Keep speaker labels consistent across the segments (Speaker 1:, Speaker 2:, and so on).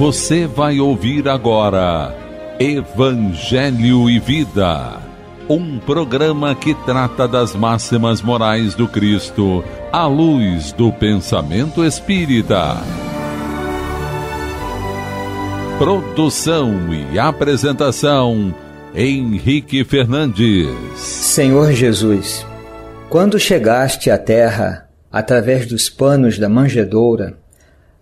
Speaker 1: Você vai ouvir agora Evangelho e Vida, um programa que trata das máximas morais do Cristo à luz do pensamento espírita. Produção e apresentação Henrique Fernandes. Senhor Jesus, quando chegaste à terra através dos panos da manjedoura,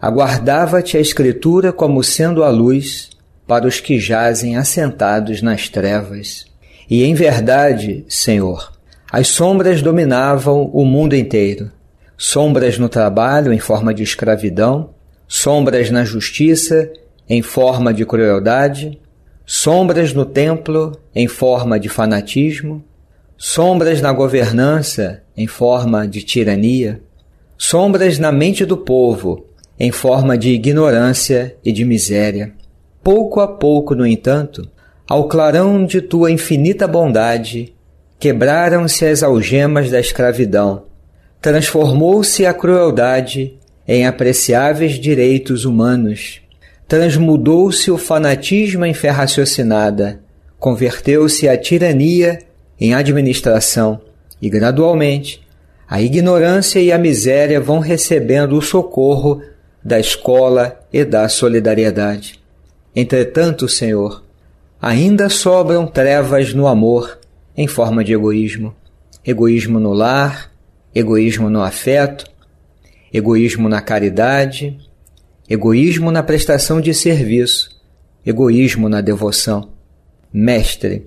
Speaker 1: Aguardava-te a Escritura como sendo a luz para os que jazem assentados nas trevas. E em verdade, Senhor, as sombras dominavam o mundo inteiro. Sombras no trabalho em forma de escravidão, sombras na justiça em forma de crueldade, sombras no templo em forma de fanatismo, sombras na governança em forma de tirania, sombras na mente do povo em forma de ignorância e de miséria. Pouco a pouco, no entanto, ao clarão de tua infinita bondade, quebraram-se as algemas da escravidão, transformou-se a crueldade em apreciáveis direitos humanos, transmudou-se o fanatismo em fé raciocinada, converteu-se a tirania em administração, e gradualmente a ignorância e a miséria vão recebendo o socorro da escola e da solidariedade. Entretanto, Senhor, ainda sobram trevas no amor em forma de egoísmo. Egoísmo no lar, egoísmo no afeto, egoísmo na caridade, egoísmo na prestação de serviço, egoísmo na devoção. Mestre,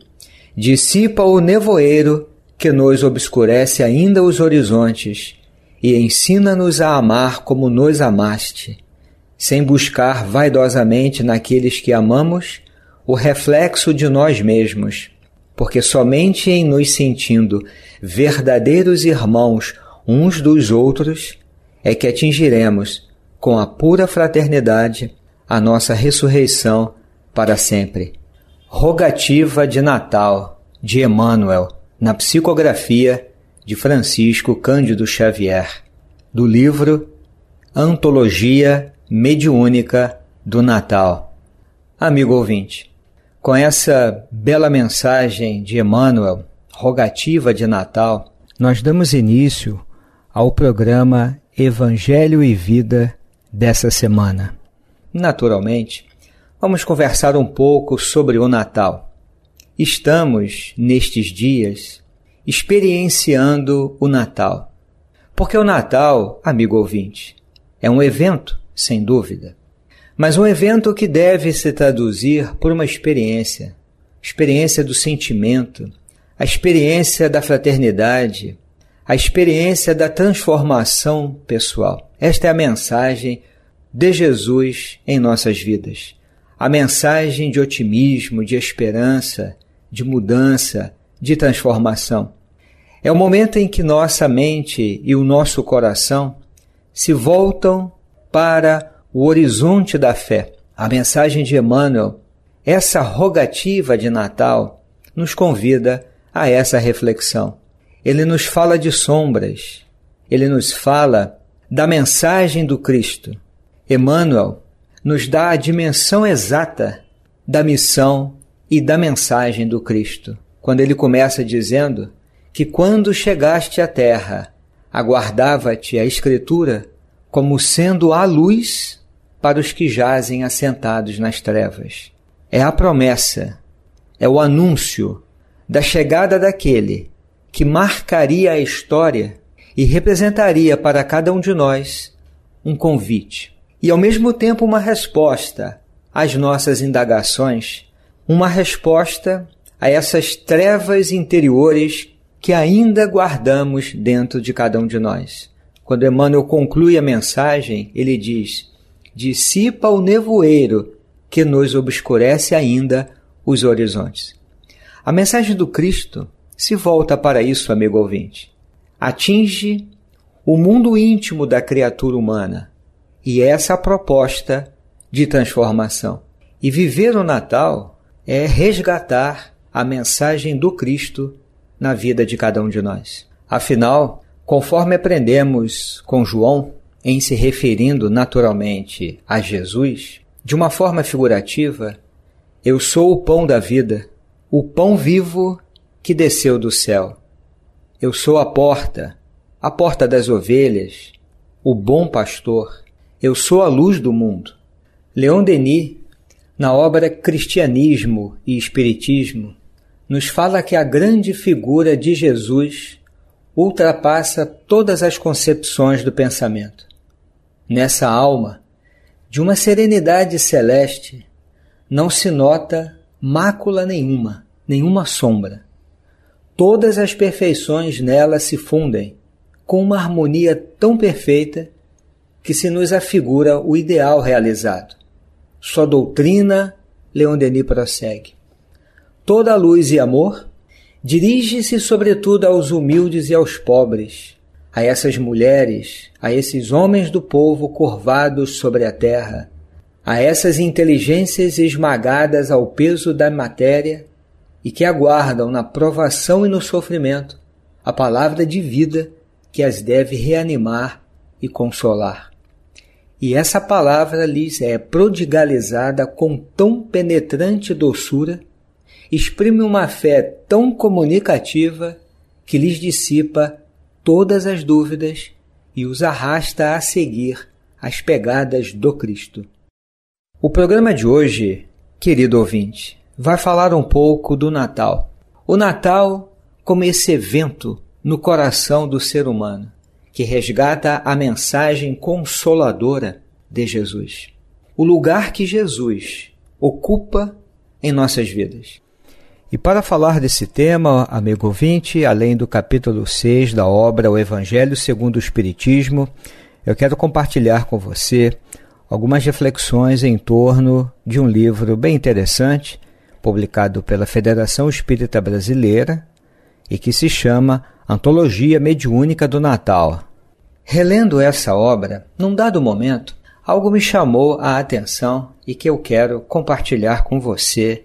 Speaker 1: dissipa o nevoeiro que nos obscurece ainda os horizontes e ensina-nos a amar como nos amaste, sem buscar vaidosamente naqueles que amamos o reflexo de nós mesmos, porque somente em nos sentindo verdadeiros irmãos uns dos outros é que atingiremos, com a pura fraternidade, a nossa ressurreição para sempre. Rogativa de Natal, de Emmanuel, na psicografia de Francisco Cândido Xavier, do livro Antologia Mediúnica do Natal. Amigo ouvinte, com essa bela mensagem de Emmanuel, rogativa de Natal, nós damos início ao programa Evangelho e Vida dessa semana. Naturalmente, vamos conversar um pouco sobre o Natal. Estamos, nestes dias, experienciando o Natal. Porque o Natal, amigo ouvinte, é um evento, sem dúvida, mas um evento que deve se traduzir por uma experiência experiência do sentimento, a experiência da fraternidade, a experiência da transformação pessoal. Esta é a mensagem de Jesus em nossas vidas. A mensagem de otimismo, de esperança, de mudança, de transformação. É o momento em que nossa mente e o nosso coração se voltam para o horizonte da fé. A mensagem de Emmanuel, essa rogativa de Natal, nos convida a essa reflexão. Ele nos fala de sombras, ele nos fala da mensagem do Cristo. Emmanuel nos dá a dimensão exata da missão e da mensagem do Cristo. Quando ele começa dizendo que quando chegaste à terra, aguardava-te a Escritura como sendo a luz para os que jazem assentados nas trevas. É a promessa, é o anúncio da chegada daquele que marcaria a história e representaria para cada um de nós um convite e, ao mesmo tempo, uma resposta às nossas indagações, uma resposta a essas trevas interiores que ainda guardamos dentro de cada um de nós. Quando Emmanuel conclui a mensagem, ele diz: Dissipa o nevoeiro que nos obscurece ainda os horizontes. A mensagem do Cristo se volta para isso, amigo ouvinte. Atinge o mundo íntimo da criatura humana e essa é proposta de transformação. E viver o Natal é resgatar a mensagem do Cristo na vida de cada um de nós. Afinal, conforme aprendemos com João, em se referindo naturalmente a Jesus, de uma forma figurativa, eu sou o pão da vida, o pão vivo que desceu do céu. Eu sou a porta, a porta das ovelhas, o bom pastor. Eu sou a luz do mundo. Leon Denis, na obra Cristianismo e Espiritismo, nos fala que a grande figura de Jesus ultrapassa todas as concepções do pensamento. Nessa alma, de uma serenidade celeste, não se nota mácula nenhuma, nenhuma sombra. Todas as perfeições nela se fundem com uma harmonia tão perfeita que se nos afigura o ideal realizado. Sua doutrina, Leon Denis prossegue, toda luz e amor, dirige-se sobretudo aos humildes e aos pobres, a essas mulheres, a esses homens do povo curvados sobre a terra, a essas inteligências esmagadas ao peso da matéria e que aguardam na provação e no sofrimento a palavra de vida que as deve reanimar e consolar. E essa palavra lhes é prodigalizada com tão penetrante doçura exprime uma fé tão comunicativa que lhes dissipa todas as dúvidas e os arrasta a seguir as pegadas do Cristo. O programa de hoje, querido ouvinte, vai falar um pouco do Natal. O Natal como esse evento no coração do ser humano que resgata a mensagem consoladora de Jesus. O lugar que Jesus ocupa em nossas vidas. E para falar desse tema, amigo ouvinte, além do capítulo 6 da obra O Evangelho segundo o Espiritismo, eu quero compartilhar com você algumas reflexões em torno de um livro bem interessante, publicado pela Federação Espírita Brasileira e que se chama Antologia Mediúnica do Natal. Relendo essa obra, num dado momento, algo me chamou a atenção e que eu quero compartilhar com você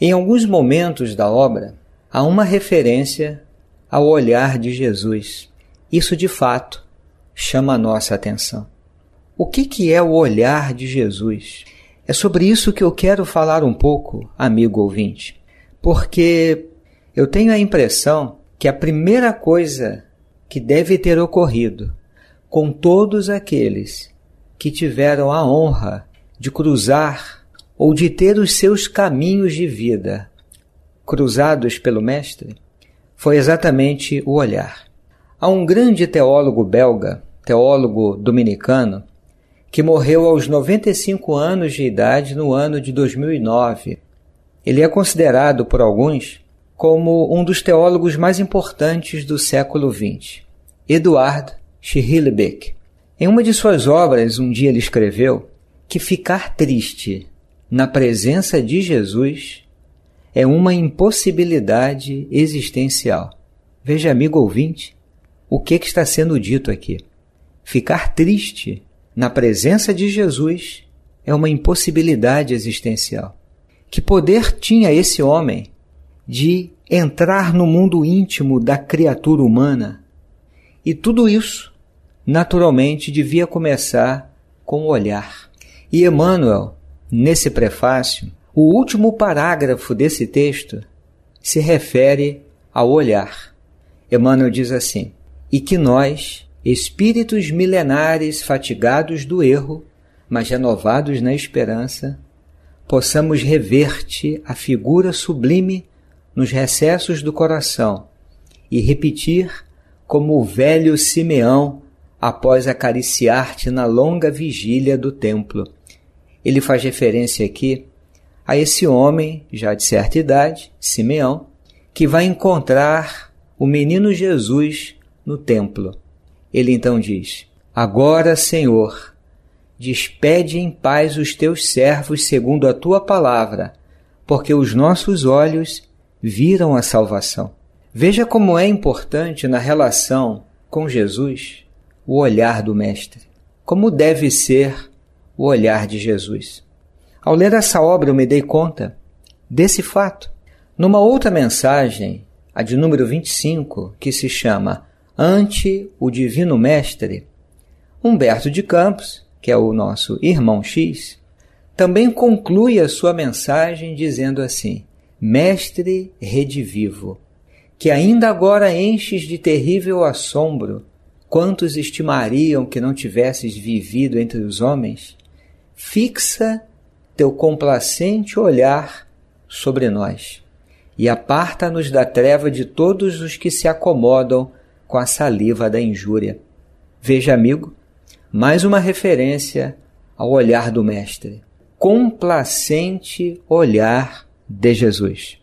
Speaker 1: em alguns momentos da obra, há uma referência ao olhar de Jesus. Isso de fato chama a nossa atenção. O que, que é o olhar de Jesus? É sobre isso que eu quero falar um pouco, amigo ouvinte, porque eu tenho a impressão que a primeira coisa que deve ter ocorrido com todos aqueles que tiveram a honra de cruzar ou de ter os seus caminhos de vida cruzados pelo Mestre, foi exatamente o olhar. Há um grande teólogo belga, teólogo dominicano, que morreu aos 95 anos de idade no ano de 2009. Ele é considerado por alguns como um dos teólogos mais importantes do século XX, Eduard Schrilbeck. Em uma de suas obras, um dia ele escreveu que ficar triste na presença de Jesus é uma impossibilidade existencial. Veja, amigo ouvinte, o que, que está sendo dito aqui. Ficar triste na presença de Jesus é uma impossibilidade existencial. Que poder tinha esse homem de entrar no mundo íntimo da criatura humana? E tudo isso, naturalmente, devia começar com o olhar. E Emmanuel Nesse prefácio, o último parágrafo desse texto se refere ao olhar. Emmanuel diz assim: E que nós, espíritos milenares fatigados do erro, mas renovados na esperança, possamos rever-te a figura sublime nos recessos do coração e repetir como o velho Simeão após acariciar-te na longa vigília do templo ele faz referência aqui a esse homem, já de certa idade, Simeão, que vai encontrar o menino Jesus no templo. Ele então diz: Agora, Senhor, despede em paz os teus servos segundo a tua palavra, porque os nossos olhos viram a salvação. Veja como é importante na relação com Jesus o olhar do Mestre. Como deve ser o olhar de Jesus. Ao ler essa obra, eu me dei conta desse fato. Numa outra mensagem, a de número 25, que se chama Ante o Divino Mestre, Humberto de Campos, que é o nosso irmão X, também conclui a sua mensagem dizendo assim: Mestre redivivo, que ainda agora enches de terrível assombro quantos estimariam que não tivesses vivido entre os homens fixa teu complacente olhar sobre nós e aparta-nos da treva de todos os que se acomodam com a saliva da injúria. Veja, amigo, mais uma referência ao olhar do Mestre. Complacente olhar de Jesus.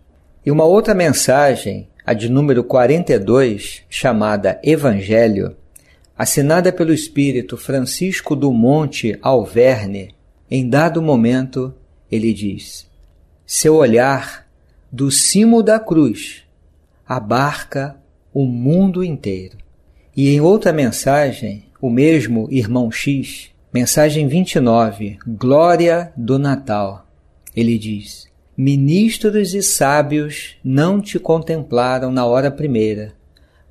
Speaker 1: E uma outra mensagem, a de número 42, chamada Evangelho, assinada pelo espírito Francisco do Monte Alverne, em dado momento, ele diz: Seu olhar, do cimo da cruz, abarca o mundo inteiro. E em outra mensagem, o mesmo irmão X, mensagem 29, Glória do Natal, ele diz: Ministros e sábios não te contemplaram na hora primeira,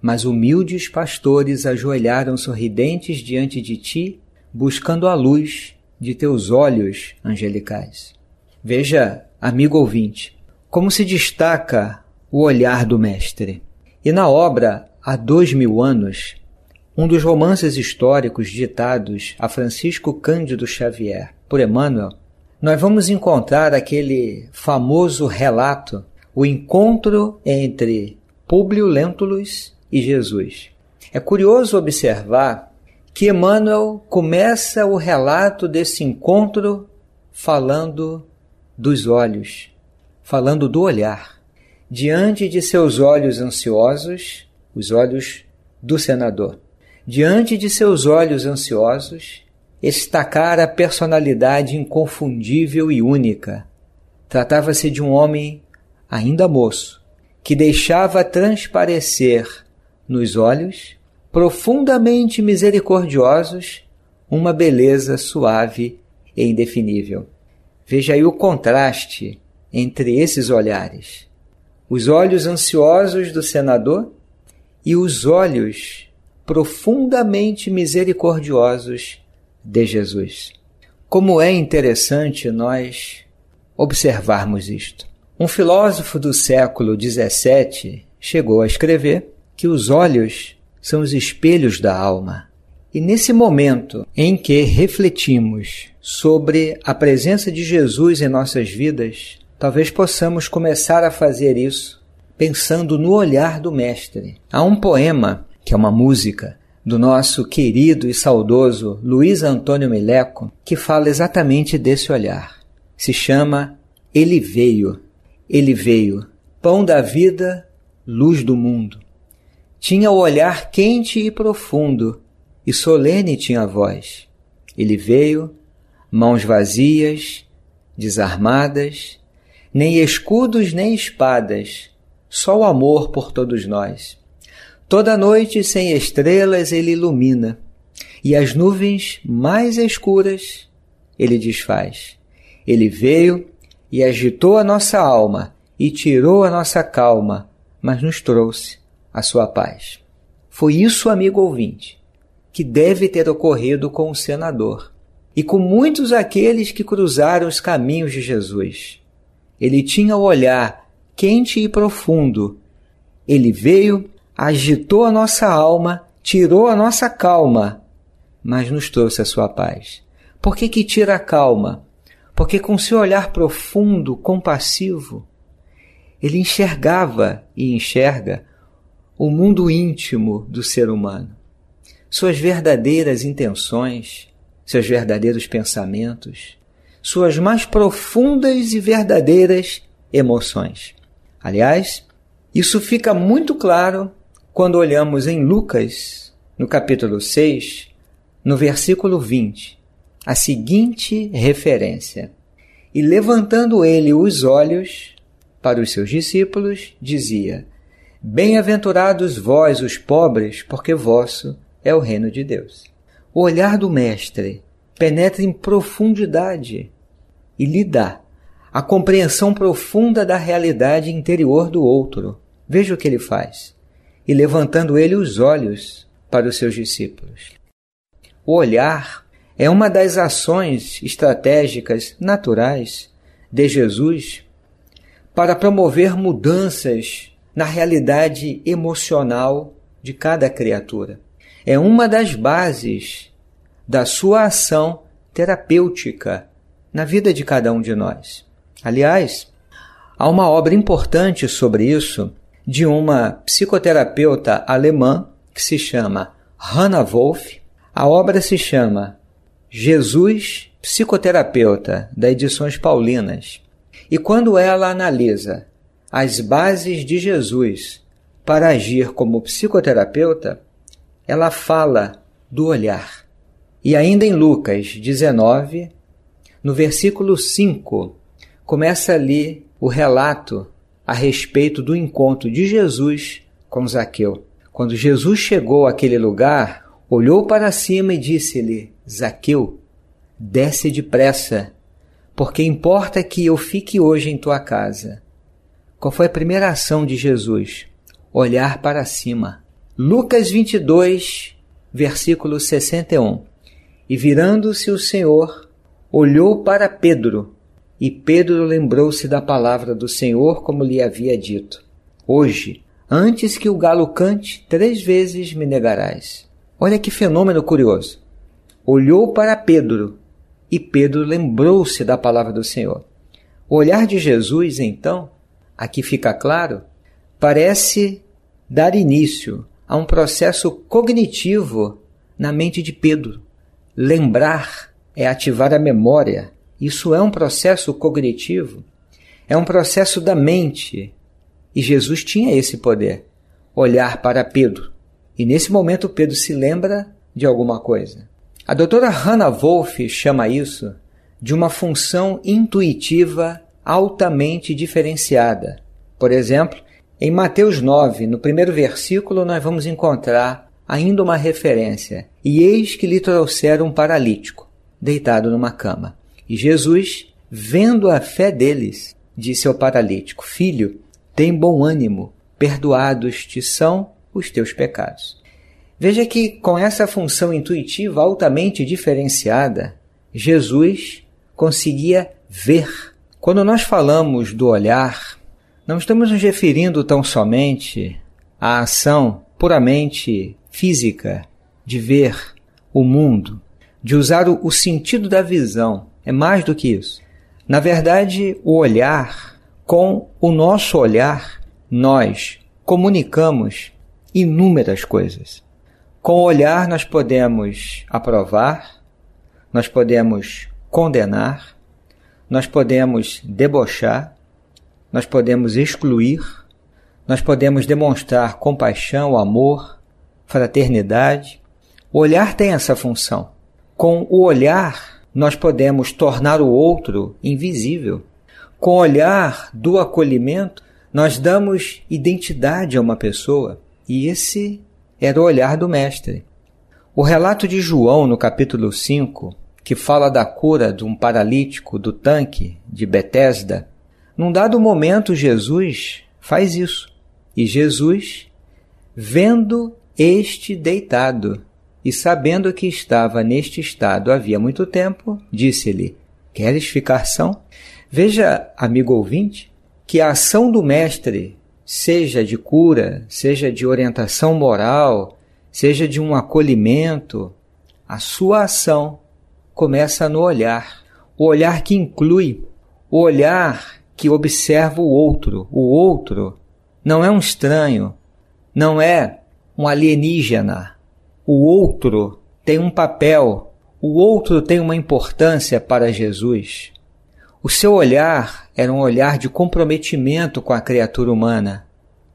Speaker 1: mas humildes pastores ajoelharam sorridentes diante de ti, buscando a luz de teus olhos angelicais. Veja, amigo ouvinte, como se destaca o olhar do Mestre. E na obra, há dois mil anos, um dos romances históricos ditados a Francisco Cândido Xavier por Emmanuel, nós vamos encontrar aquele famoso relato, o encontro entre Públio Lentulus e Jesus. É curioso observar que Emmanuel começa o relato desse encontro falando dos olhos, falando do olhar. Diante de seus olhos ansiosos, os olhos do senador, diante de seus olhos ansiosos, estacara a personalidade inconfundível e única. Tratava-se de um homem ainda moço, que deixava transparecer nos olhos profundamente misericordiosos, uma beleza suave e indefinível. Veja aí o contraste entre esses olhares: os olhos ansiosos do senador e os olhos profundamente misericordiosos de Jesus. Como é interessante nós observarmos isto. Um filósofo do século XVII chegou a escrever que os olhos são os espelhos da alma. E nesse momento em que refletimos sobre a presença de Jesus em nossas vidas, talvez possamos começar a fazer isso pensando no olhar do Mestre. Há um poema, que é uma música, do nosso querido e saudoso Luiz Antônio Mileco, que fala exatamente desse olhar. Se chama Ele Veio. Ele veio, pão da vida, luz do mundo. Tinha o olhar quente e profundo, e solene tinha a voz. Ele veio, mãos vazias, desarmadas, nem escudos nem espadas, só o amor por todos nós. Toda noite sem estrelas ele ilumina, e as nuvens mais escuras ele desfaz. Ele veio e agitou a nossa alma e tirou a nossa calma, mas nos trouxe a sua paz. Foi isso, amigo ouvinte, que deve ter ocorrido com o senador e com muitos aqueles que cruzaram os caminhos de Jesus. Ele tinha o olhar quente e profundo. Ele veio, agitou a nossa alma, tirou a nossa calma, mas nos trouxe a sua paz. Por que, que tira a calma? Porque com seu olhar profundo, compassivo, ele enxergava e enxerga o mundo íntimo do ser humano, suas verdadeiras intenções, seus verdadeiros pensamentos, suas mais profundas e verdadeiras emoções. Aliás, isso fica muito claro quando olhamos em Lucas, no capítulo 6, no versículo 20, a seguinte referência: E levantando ele os olhos para os seus discípulos, dizia: Bem-aventurados vós, os pobres, porque vosso é o reino de Deus. O olhar do Mestre penetra em profundidade e lhe dá a compreensão profunda da realidade interior do outro. Veja o que ele faz. E levantando ele os olhos para os seus discípulos. O olhar é uma das ações estratégicas naturais de Jesus para promover mudanças na realidade emocional de cada criatura. É uma das bases da sua ação terapêutica na vida de cada um de nós. Aliás, há uma obra importante sobre isso de uma psicoterapeuta alemã que se chama Hannah Wolff. A obra se chama Jesus Psicoterapeuta, da Edições Paulinas. E quando ela analisa as bases de Jesus para agir como psicoterapeuta, ela fala do olhar. E ainda em Lucas 19, no versículo 5, começa ali o relato a respeito do encontro de Jesus com Zaqueu. Quando Jesus chegou àquele lugar, olhou para cima e disse-lhe: Zaqueu, desce depressa, porque importa que eu fique hoje em tua casa. Qual foi a primeira ação de Jesus? Olhar para cima. Lucas 22, versículo 61. E virando-se o Senhor, olhou para Pedro, e Pedro lembrou-se da palavra do Senhor, como lhe havia dito: Hoje, antes que o galo cante, três vezes me negarás. Olha que fenômeno curioso. Olhou para Pedro, e Pedro lembrou-se da palavra do Senhor. O olhar de Jesus, então, aqui fica claro, parece dar início a um processo cognitivo na mente de Pedro. Lembrar é ativar a memória. Isso é um processo cognitivo, é um processo da mente. E Jesus tinha esse poder, olhar para Pedro. E nesse momento Pedro se lembra de alguma coisa. A doutora Hannah Wolff chama isso de uma função intuitiva altamente diferenciada. Por exemplo, em Mateus 9, no primeiro versículo, nós vamos encontrar ainda uma referência. E eis que lhe trouxeram um paralítico, deitado numa cama. E Jesus, vendo a fé deles, disse ao paralítico: Filho, tem bom ânimo, perdoados te são os teus pecados. Veja que com essa função intuitiva altamente diferenciada, Jesus conseguia ver quando nós falamos do olhar, não estamos nos referindo tão somente à ação puramente física de ver o mundo, de usar o sentido da visão. É mais do que isso. Na verdade, o olhar, com o nosso olhar, nós comunicamos inúmeras coisas. Com o olhar, nós podemos aprovar, nós podemos condenar, nós podemos debochar, nós podemos excluir, nós podemos demonstrar compaixão, amor, fraternidade. O olhar tem essa função. Com o olhar, nós podemos tornar o outro invisível. Com o olhar do acolhimento, nós damos identidade a uma pessoa. E esse era o olhar do Mestre. O relato de João, no capítulo 5, que fala da cura de um paralítico do tanque de Betesda, num dado momento Jesus faz isso. E Jesus, vendo este deitado e sabendo que estava neste estado havia muito tempo, disse-lhe: Queres ficar são? Veja, amigo ouvinte, que a ação do mestre, seja de cura, seja de orientação moral, seja de um acolhimento, a sua ação começa no olhar. O olhar que inclui, o olhar que observa o outro. O outro não é um estranho, não é um alienígena. O outro tem um papel, o outro tem uma importância para Jesus. O seu olhar era um olhar de comprometimento com a criatura humana.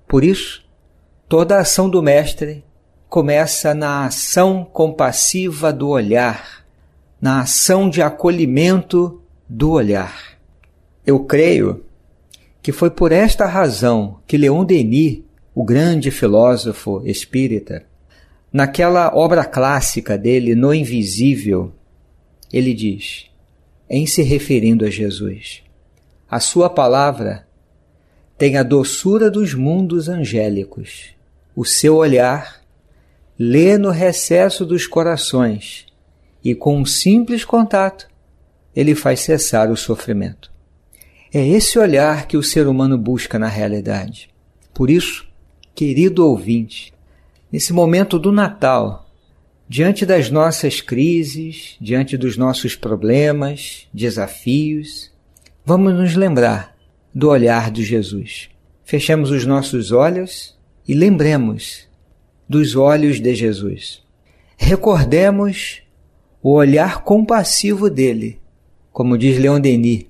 Speaker 1: Por isso, toda a ação do Mestre começa na ação compassiva do olhar na ação de acolhimento do olhar. Eu creio que foi por esta razão que Leon Denis, o grande filósofo espírita, naquela obra clássica dele, No Invisível, ele diz, em se referindo a Jesus, a sua palavra tem a doçura dos mundos angélicos. O seu olhar lê no recesso dos corações e com um simples contato, ele faz cessar o sofrimento. É esse olhar que o ser humano busca na realidade. Por isso, querido ouvinte, nesse momento do Natal, diante das nossas crises, diante dos nossos problemas, desafios, vamos nos lembrar do olhar de Jesus. Fechemos os nossos olhos e lembremos dos olhos de Jesus. Recordemos o olhar compassivo dele. Como diz Leon Denis,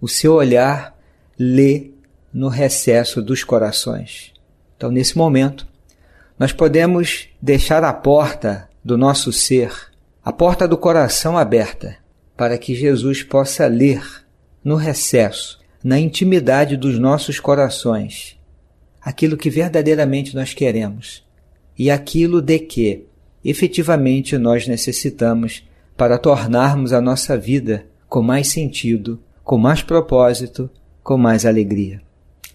Speaker 1: o seu olhar lê no recesso dos corações. Então, nesse momento, nós podemos deixar a porta do nosso ser, a porta do coração aberta, para que Jesus possa ler no recesso, na intimidade dos nossos corações, aquilo que verdadeiramente nós queremos e aquilo de que efetivamente nós necessitamos para tornarmos a nossa vida com mais sentido, com mais propósito, com mais alegria.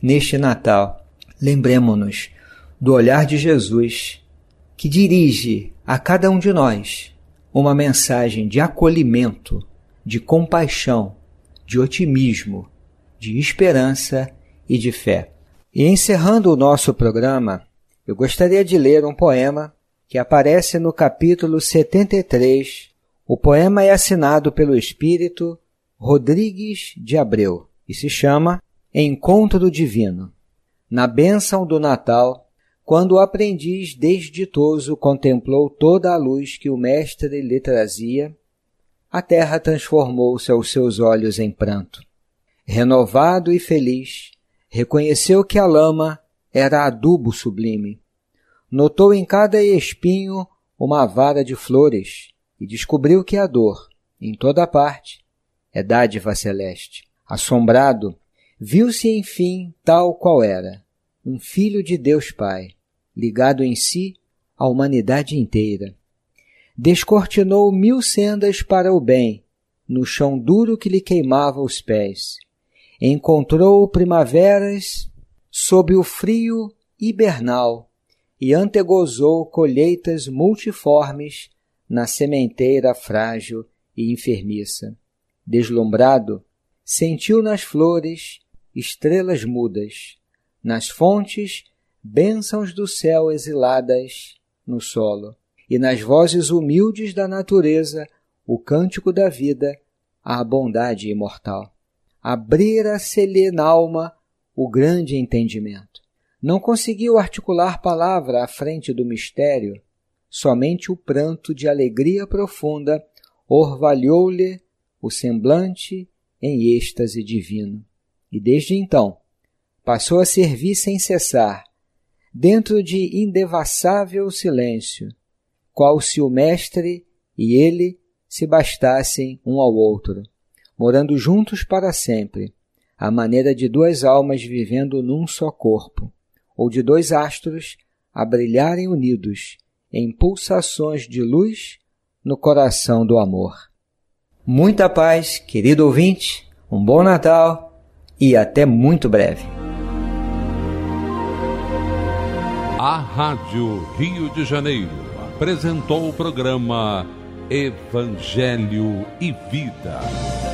Speaker 1: Neste Natal, lembremos-nos do olhar de Jesus que dirige a cada um de nós uma mensagem de acolhimento, de compaixão, de otimismo, de esperança e de fé. E encerrando o nosso programa, eu gostaria de ler um poema que aparece no capítulo 73, o poema é assinado pelo espírito Rodrigues de Abreu e se chama Encontro Divino. Na bênção do Natal, quando o aprendiz desditoso contemplou toda a luz que o mestre lhe trazia, a terra transformou-se aos seus olhos em pranto. Renovado e feliz, reconheceu que a lama era adubo sublime notou em cada espinho uma vara de flores e descobriu que a dor, em toda parte, é dádiva celeste. Assombrado, viu-se enfim tal qual era, um filho de Deus Pai, ligado em si à humanidade inteira. Descortinou mil sendas para o bem, no chão duro que lhe queimava os pés. Encontrou primaveras sob o frio hibernal e antegozou colheitas multiformes na sementeira frágil e enfermiça. Deslumbrado, sentiu nas flores estrelas mudas, nas fontes bênçãos do céu exiladas no solo, e nas vozes humildes da natureza o cântico da vida, a bondade imortal. Abrir se lhe na alma o grande entendimento. Não conseguiu articular palavra à frente do mistério, somente o pranto de alegria profunda orvalhou-lhe o semblante em êxtase divino. E desde então, passou a servir sem cessar, dentro de indevassável silêncio, qual se o mestre e ele se bastassem um ao outro, morando juntos para sempre, à maneira de duas almas vivendo num só corpo ou de dois astros a brilharem unidos em pulsações de luz no coração do amor. Muita paz, querido ouvinte, um bom Natal e até muito breve. A Rádio Rio de Janeiro apresentou o programa Evangelho e Vida.